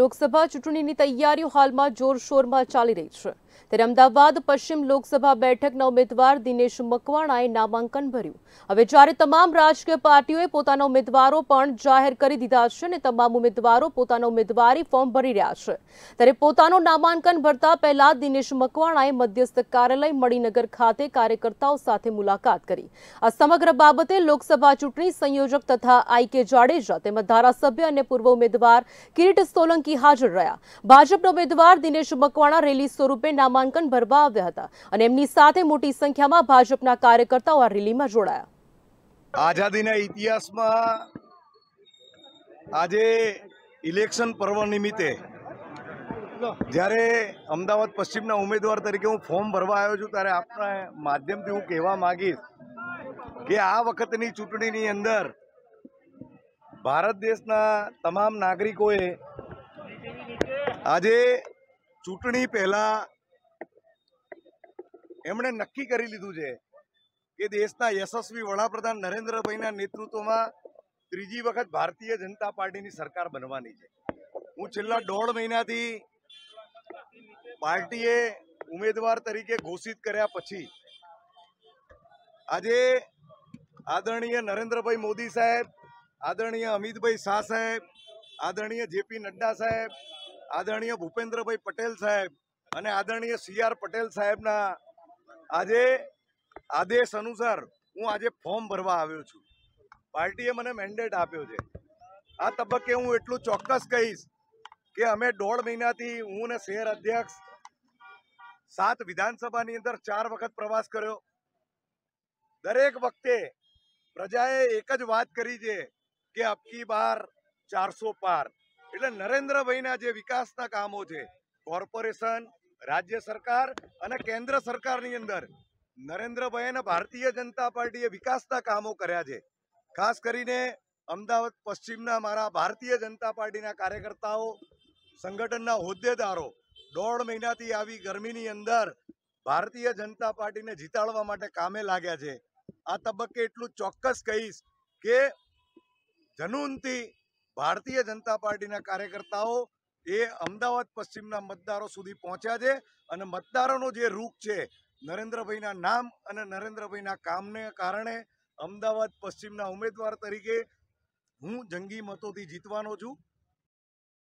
લોકસભા ચૂંટણીની તૈયારીઓ હાલમાં જોરશોરમાં ચાલી રહી છે ત્યારે અમદાવાદ પશ્ચિમ લોકસભા બેઠકના ઉમેદવાર દિનેશ મકવાણાએ નામાંકન ભર્યું હવે જ્યારે તમામ રાજકીય પાર્ટીઓએ પોતાના ઉમેદવારો પણ જાહેર કરી દીધા છે અને તમામ ઉમેદવારો પોતાના ઉમેદવારી ફોર્મ ભરી રહ્યા છે ત્યારે પોતાનું નામાંકન ભરતા પહેલા દિનેશ મકવાણાએ મધ્યસ્થ કાર્યાલય મણિનગર ખાતે કાર્યકર્તાઓ સાથે મુલાકાત કરી આ સમગ્ર બાબતે લોકસભા ચૂંટણી સંયોજક તથા આઈ કે જાડેજા તેમજ ધારાસભ્ય અને પૂર્વ ઉમેદવાર કિરીટ સોલંકી હાજર રહ્યા ભાજપના ઉમેદવાર દિનેશ મકવાણા રેલી સ્વરૂપે નામાંકન ભરવા આવ્યા હતા અને એમની સાથે મોટી સંખ્યામાં ભાજપના કાર્યકર્તાઓ આ રેલીમાં જોડાયા આઝાદીના ઇતિહાસમાં આજે ઇલેક્શન પર્વ નિમિત્તે જ્યારે અમદાવાદ પશ્ચિમના ઉમેદવાર તરીકે હું ફોર્મ ભરવા આવ્યો છું ત્યારે આપના માધ્યમથી હું કહેવા માગીશ કે આ વખતની ચૂંટણીની અંદર ભારત દેશના તમામ નાગરિકોએ આજે ચૂંટણી પહેલાં એમણે નક્કી કરી લીધું છે કે દેશના યશસ્વી વડાપ્રધાન નરેન્દ્રભાઈના નેતૃત્વમાં ત્રીજી વખત ભારતીય જનતા પાર્ટીની સરકાર બનવાની છે હું છેલ્લા દોઢ મહિનાથી પાર્ટીએ ઉમેદવાર તરીકે ઘોષિત કર્યા પછી આજે આદરણીય નરેન્દ્રભાઈ મોદી સાહેબ આદરણીય અમિતભાઈ શાહ સાહેબ આદરણીય જેપી નડ્ડા સાહેબ આદરણીય ભૂપેન્દ્રભાઈ પટેલ સાહેબ અને આદરણીય સી પટેલ સાહેબના આજે આદેશ અનુસાર હું આજે ફોર્મ ભરવા આવ્યો છું પાર્ટીએ મને મેન્ડેટ આપ્યો છે આ તબક્કે હું એટલું ચોક્કસ કહીશ કે અમે દોઢ મહિનાથી હું ને શહેર અધ્યક્ષ સાત વિધાનસભાની અંદર ચાર વખત પ્રવાસ કર્યો દરેક વખતે પ્રજાએ એક જ વાત કરી છે કે અબકી બાર ચારસો પાર એટલે નરેન્દ્રભાઈના જે વિકાસના કામો છે કોર્પોરેશન રાજ્ય સરકાર અને કેન્દ્ર સરકારની અંદર નરેન્દ્રભાઈ અને ભારતીય જનતા પાર્ટીએ વિકાસના કામો કર્યા છે ખાસ કરીને અમદાવાદ પશ્ચિમના મારા ભારતીય જનતા પાર્ટીના કાર્યકર્તાઓ સંગઠનના હોદ્દેદારો દોઢ મહિનાથી આવી ગરમીની અંદર ભારતીય જનતા પાર્ટીને જીતાડવા માટે કામે લાગ્યા છે આ તબક્કે એટલું ચોક્કસ કહીશ કે જનૂનથી ભારતીય જનતા પાર્ટીના કાર્યકર્તાઓ એ અમદાવાદ પશ્ચિમના મતદારો સુધી પહોંચ્યા છે અને મતદારોનો જે રૂખ છે નરેન્દ્રભાઈના નામ અને નરેન્દ્રભાઈના કામને કારણે અમદાવાદ પશ્ચિમના ઉમેદવાર તરીકે હું જંગી મતોથી જીતવાનો છું